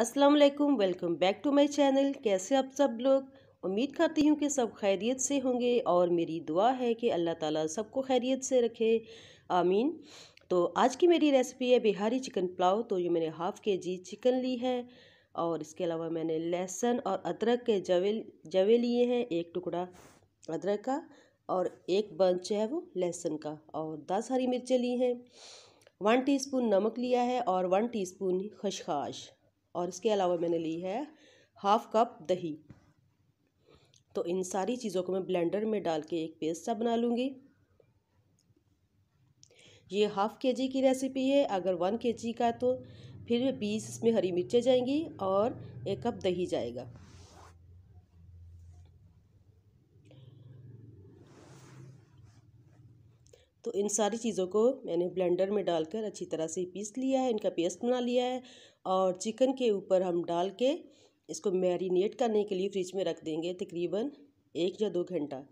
अस्सलाम वालेकुम welcome back to my channel कैसे आप सब लोग उम्मीद करती हूँ कि सब खैरियत से होंगे और मेरी दुआ है कि अल्लाह ताला सबको खैरियत से रखे आमीन तो आज की मेरी रेसिपी है बिहारी चिकन पुलाव तो ये मैंने हाफ़ के जी चिकन ली है और इसके अलावा मैंने लहसुन और अदरक के जवे जवे लिए हैं एक टुकड़ा अदरक का और एक बंच है वो लहसुन का और दस हरी मिर्चें ली हैं वन टीस्पून नमक लिया है और वन टीस्पून खशखाश और इसके अलावा मैंने ली है हाफ़ कप दही तो इन सारी चीज़ों को मैं ब्लेंडर में डाल के एक पेस्ट सा बना लूँगी ये हाफ़ के जी की रेसिपी है अगर वन के जी का तो फिर बीस इसमें हरी मिर्चें जाएंगी और एक कप दही जाएगा तो इन सारी चीज़ों को मैंने ब्लेंडर में डालकर अच्छी तरह से पीस लिया है इनका पेस्ट बना लिया है और चिकन के ऊपर हम डाल के इसको मैरिनेट करने के लिए फ्रिज में रख देंगे तकरीबन एक या दो घंटा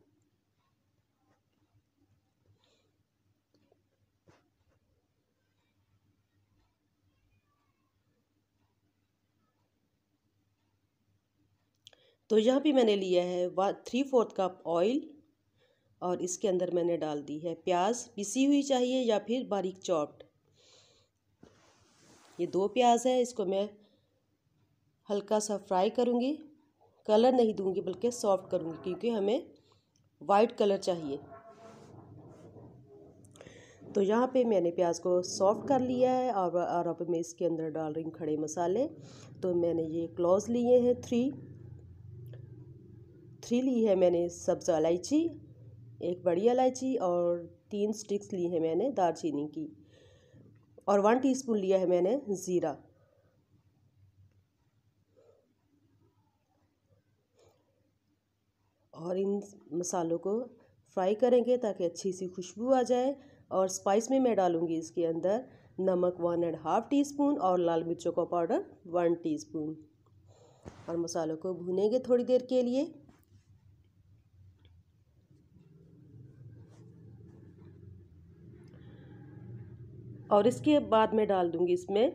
तो यहाँ पे मैंने लिया है one three fourth cup oil और इसके अंदर मैंने डाल दी है प्याज पिसी हुई चाहिए या फिर बारीक चॉप्ड ये दो प्याज है इसको मैं हल्का सा फ्राई करूँगी कलर नहीं दूँगी बल्कि सॉफ्ट करूँगी क्योंकि हमें वाइट कलर चाहिए तो यहाँ पे मैंने प्याज को सॉफ्ट कर लिया है और और अब मैं इसके अंदर डाल रही हूँ खड़े मसाले तो मैंने ये क्लॉज लिए हैं थ्री थ्री ली है मैंने सब्ज़ इलायची एक बड़ी इलायची और तीन स्टिक्स ली है मैंने दालचीनी की और वन टीस्पून लिया है मैंने ज़ीरा और इन मसालों को फ्राई करेंगे ताकि अच्छी सी खुशबू आ जाए और स्पाइस में मैं डालूँगी इसके अंदर नमक one and half teaspoon और लाल मिर्चों का पाउडर वन टी स्पून और मसालों को भूनेंगे थोड़ी देर के लिए और इसके बाद मैं डाल दूंगी इसमें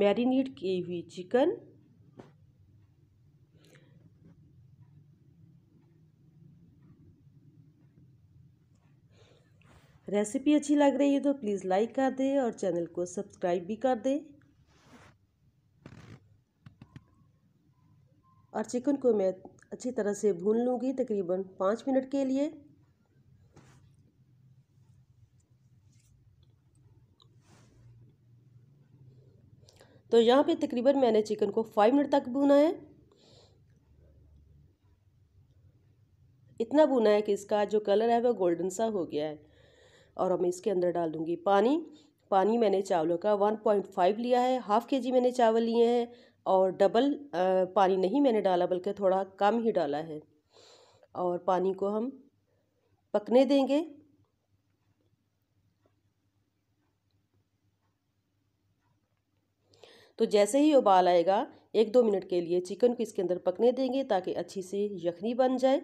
मैरिनेट की हुई चिकन रेसिपी अच्छी लग रही है तो प्लीज़ लाइक कर दें और चैनल को सब्सक्राइब भी कर दें और चिकन को मैं अच्छी तरह से भून लूँगी तकरीबन पाँच मिनट के लिए तो यहाँ पे तकरीबन मैंने चिकन को फाइव मिनट तक भुना है इतना भुना है कि इसका जो कलर है वह गोल्डन सा हो गया है और हम इसके अंदर डाल दूँगी पानी पानी मैंने चावलों का वन पॉइंट फाइव लिया है हाफ़ के जी मैंने चावल लिए हैं और डबल पानी नहीं मैंने डाला बल्कि थोड़ा कम ही डाला है और पानी को हम पकने देंगे तो जैसे ही उबाल आएगा एक दो मिनट के लिए चिकन को इसके अंदर पकने देंगे ताकि अच्छी सी यखनी बन जाए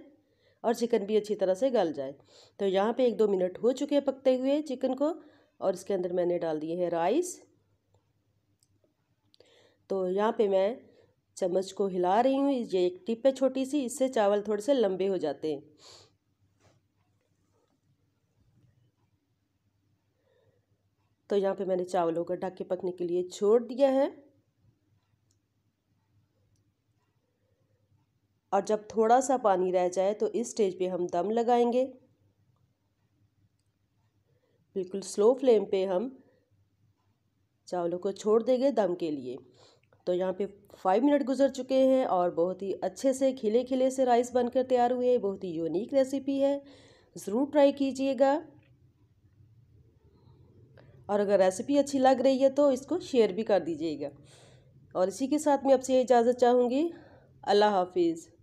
और चिकन भी अच्छी तरह से गल जाए तो यहाँ पे एक दो मिनट हो चुके हैं पकते हुए चिकन को और इसके अंदर मैंने डाल दिए हैं राइस तो यहाँ पे मैं चम्मच को हिला रही हूँ ये एक टिप है छोटी सी इससे चावल थोड़े से लंबे हो जाते हैं तो यहाँ पे मैंने चावलों का ढक के पकने के लिए छोड़ दिया है और जब थोड़ा सा पानी रह जाए तो इस स्टेज पे हम दम लगाएंगे बिल्कुल स्लो फ्लेम पे हम चावलों को छोड़ देंगे दम के लिए तो यहाँ पे फाइव मिनट गुजर चुके हैं और बहुत ही अच्छे से खिले खिले से राइस बनकर तैयार हुए बहुत ही यूनिक रेसिपी है ज़रूर ट्राई कीजिएगा और अगर रेसिपी अच्छी लग रही है तो इसको शेयर भी कर दीजिएगा और इसी के साथ मैं आपसे इजाज़त चाहूँगी अल्लाह हाफिज़